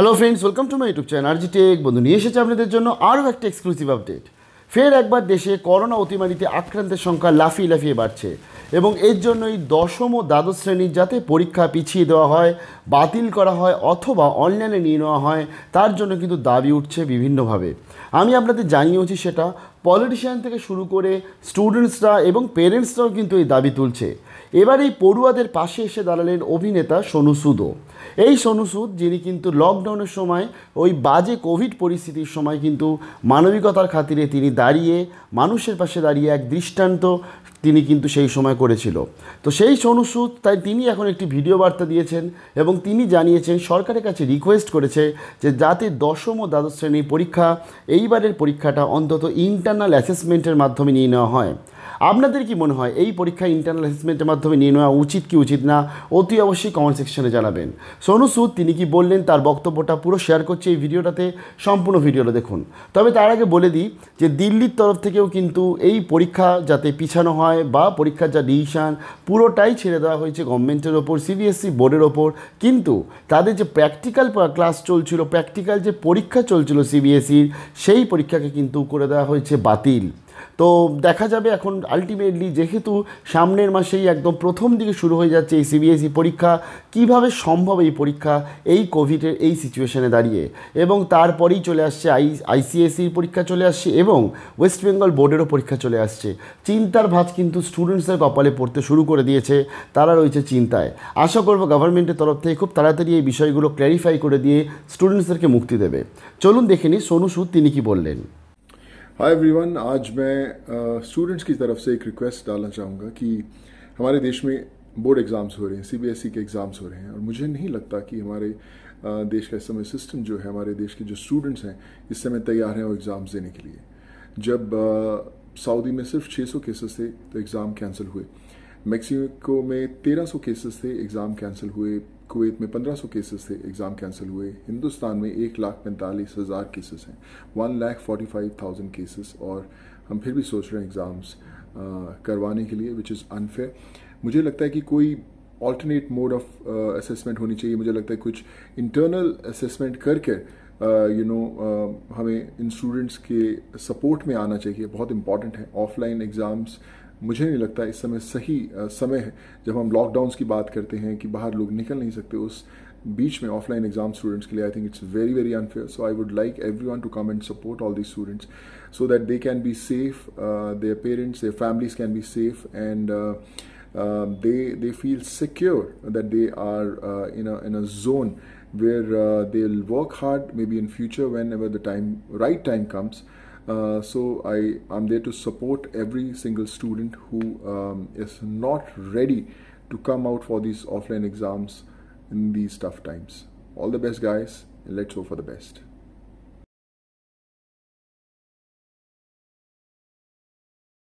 Hello friends welcome to my YouTube channel জি বন্ধু নিয়ে এসেছে আপনাদের জন্য আরও একটা এক্সক্লুসিভ আপডেট ফের একবার দেশে করোনা অতিমারিতে আক্রান্তের সংখ্যা লাফিয়ে লাফিয়ে বাড়ছে এবং এর জন্যই দশম ও দ্বাদশ শ্রেণীর যাতে পরীক্ষা পিছিয়ে দেওয়া হয় বাতিল করা হয় অথবা অনলাইনে নিয়ে নেওয়া হয় তার জন্য কিন্তু দাবি উঠছে বিভিন্নভাবে আমি আপনাদের জানিয়েছি সেটা পলিটিশিয়ান থেকে শুরু করে স্টুডেন্টসরা এবং পেরেন্টসরাও কিন্তু এই দাবি তুলছে এবার এই পড়ুয়াদের পাশে এসে দাঁড়ালেন অভিনেতা সোনু সুদও এই সোনু সুদ যিনি কিন্তু লকডাউনের সময় ওই বাজে কোভিড পরিস্থিতির সময় কিন্তু মানবিকতার খাতিরে তিনি দাঁড়িয়ে মানুষের পাশে দাঁড়িয়ে এক দৃষ্টান্ত তিনি কিন্তু সেই সময় করেছিল তো সেই সুদ তাই তিনি এখন একটি ভিডিও বার্তা দিয়েছেন এবং তিনি জানিয়েছেন সরকারের কাছে রিকোয়েস্ট করেছে যে যাতে দশম ও দ্বাদশ শ্রেণীর পরীক্ষা এইবারের পরীক্ষাটা অন্তত ইন্টারনাল অ্যাসেসমেন্টের মাধ্যমে নিয়ে নেওয়া হয় আপনাদের কি মনে হয় এই পরীক্ষা ইন্টারনাল অ্যাসেসমেন্টের মাধ্যমে নিয়ে নেওয়া উচিত কি উচিত না অতি অবশ্যই কমেন্ট সেকশনে জানাবেন সোনু সুদ তিনি কি বললেন তার বক্তব্যটা পুরো শেয়ার করছি এই ভিডিওটাতে সম্পূর্ণ ভিডিওটা দেখুন তবে তার আগে বলে দিই যে দিল্লির তরফ থেকেও কিন্তু এই পরীক্ষা যাতে পিছানো হয় বা পরীক্ষার যা ডিসিশান পুরোটাই ছেড়ে দেওয়া হয়েছে গভর্নমেন্টের ওপর সিবিএসসি বোর্ডের ওপর কিন্তু তাদের যে প্র্যাকটিক্যাল ক্লাস চলছিল প্র্যাকটিক্যাল যে পরীক্ষা চলছিল সিবিএসসির সেই পরীক্ষাকে কিন্তু করে দেওয়া হয়েছে বাতিল তো দেখা যাবে এখন আলটিমেটলি যেহেতু সামনের মাসেই একদম প্রথম দিকে শুরু হয়ে যাচ্ছে এই সিবিএসই e পরীক্ষা কিভাবে সম্ভব এই পরীক্ষা এই কোভিডের এই সিচুয়েশনে দাঁড়িয়ে এবং তারপরেই চলে আসছে আই আইসিএসসির e পরীক্ষা চলে আসছে এবং ওয়েস্ট বেঙ্গল বোর্ডেরও পরীক্ষা চলে আসছে চিন্তার ভাজ কিন্তু স্টুডেন্টসদের কপালে পড়তে শুরু করে দিয়েছে তারা রয়েছে চিন্তায় আশা করব গভর্নমেন্টের তরফ থেকে খুব তাড়াতাড়ি এই বিষয়গুলো ক্ল্যারিফাই করে দিয়ে স্টুডেন্টসদেরকে মুক্তি দেবে চলুন দেখে নিই সোনু সুদ তিনি কি বললেন हाय एवरीवन आज मैं स्टूडेंट्स uh, की तरफ से एक रिक्वेस्ट डालना चाहूँगा कि हमारे देश में बोर्ड एग्ज़ाम्स हो रहे हैं सीबीएसई e के एग्ज़ाम्स हो रहे हैं और मुझे नहीं लगता कि हमारे uh, देश का इस समय सिस्टम जो है हमारे देश के जो स्टूडेंट्स हैं इस समय तैयार हैं वो एग्ज़ाम्स देने के लिए जब uh, सऊदी में सिर्फ 600 केसेस थे तो एग्ज़ाम कैंसिल हुए मैक्सिको में 1300 केसेस थे एग्ज़ाम कैंसिल हुए कुवैत में 1500 केसेस थे एग्ज़ाम कैंसिल हुए हिंदुस्तान में एक लाख पैंतालीस हज़ार केसेस हैं one lakh forty five thousand cases और हम फिर भी सोच रहे हैं एग्ज़ाम्स करवाने के लिए विच इज़ अनफेयर मुझे लगता है कि कोई ऑल्टरनेट मोड ऑफ असेसमेंट होनी चाहिए मुझे लगता है कुछ इंटरनल असेसमेंट करके यू नो हमें इन स्टूडेंट्स के सपोर्ट में आना चाहिए बहुत इंपॉर्टेंट है ऑफलाइन एग्ज़ाम्स मुझे नहीं लगता इस समय सही समय है जब हम लॉकडाउन की बात करते हैं कि बाहर लोग निकल नहीं सकते उस बीच में ऑफलाइन एग्जाम स्टूडेंट्स के लिए I think it's very very unfair so I would like everyone to come and support all the students so that they can be safe their parents their families can be safe and they they feel secure that they are in in a in a zone work hard maybe in future whenever the time right time comes Uh, so I am there to support every single student who um, is not ready to come out for these offline exams in these tough times. All the best, guys. Let's hope for the best.